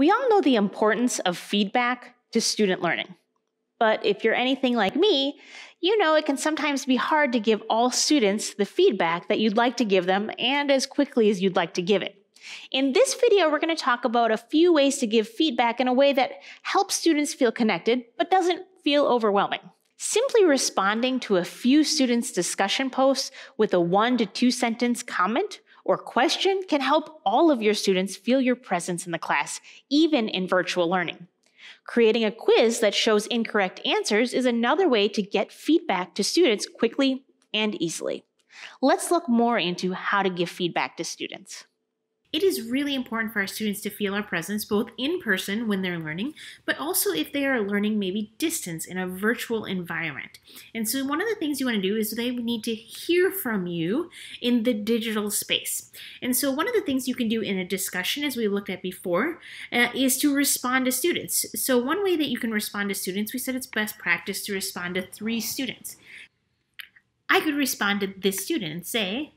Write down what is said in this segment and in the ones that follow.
We all know the importance of feedback to student learning. But if you're anything like me, you know it can sometimes be hard to give all students the feedback that you'd like to give them and as quickly as you'd like to give it. In this video, we're going to talk about a few ways to give feedback in a way that helps students feel connected but doesn't feel overwhelming. Simply responding to a few students' discussion posts with a one to two sentence comment or question can help all of your students feel your presence in the class, even in virtual learning. Creating a quiz that shows incorrect answers is another way to get feedback to students quickly and easily. Let's look more into how to give feedback to students. It is really important for our students to feel our presence both in person when they're learning, but also if they are learning maybe distance in a virtual environment. And so, one of the things you want to do is they need to hear from you in the digital space. And so, one of the things you can do in a discussion, as we looked at before, uh, is to respond to students. So, one way that you can respond to students, we said it's best practice to respond to three students. I could respond to this student and say,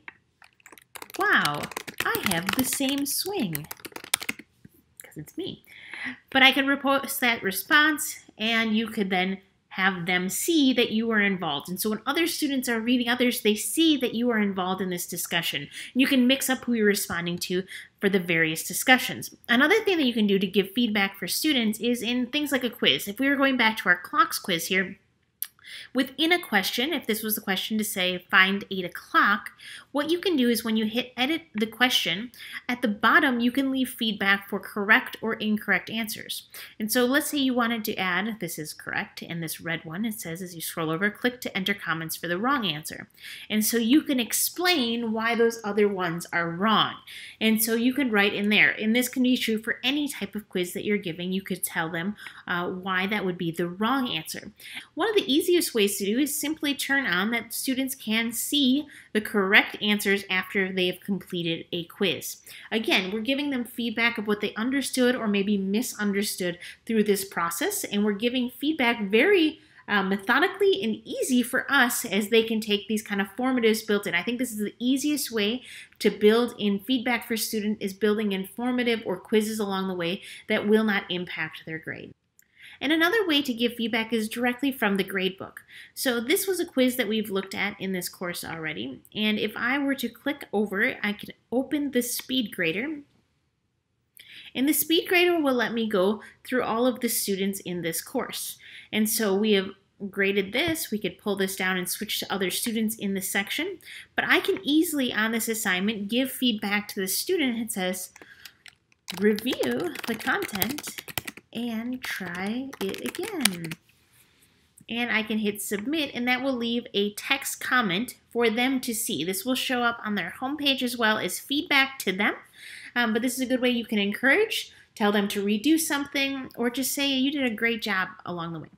Wow, I have the same swing because it's me. But I could repost that response and you could then have them see that you are involved. And so when other students are reading others, they see that you are involved in this discussion. And you can mix up who you're responding to for the various discussions. Another thing that you can do to give feedback for students is in things like a quiz. If we were going back to our clocks quiz here, Within a question, if this was a question to say find 8 o'clock, what you can do is when you hit edit the question, at the bottom you can leave feedback for correct or incorrect answers. And so let's say you wanted to add this is correct and this red one it says as you scroll over click to enter comments for the wrong answer. And so you can explain why those other ones are wrong. And so you can write in there. And this can be true for any type of quiz that you're giving. You could tell them uh, why that would be the wrong answer. One of the easiest easiest ways to do is simply turn on that students can see the correct answers after they have completed a quiz. Again, we're giving them feedback of what they understood or maybe misunderstood through this process, and we're giving feedback very uh, methodically and easy for us as they can take these kind of formatives built in. I think this is the easiest way to build in feedback for student is building informative or quizzes along the way that will not impact their grade. And another way to give feedback is directly from the gradebook. So this was a quiz that we've looked at in this course already. And if I were to click over, I could open the speed grader. And the speed grader will let me go through all of the students in this course. And so we have graded this, we could pull this down and switch to other students in the section, but I can easily on this assignment give feedback to the student It says, review the content and try it again. And I can hit submit and that will leave a text comment for them to see. This will show up on their homepage as well as feedback to them. Um, but this is a good way you can encourage, tell them to redo something, or just say you did a great job along the way.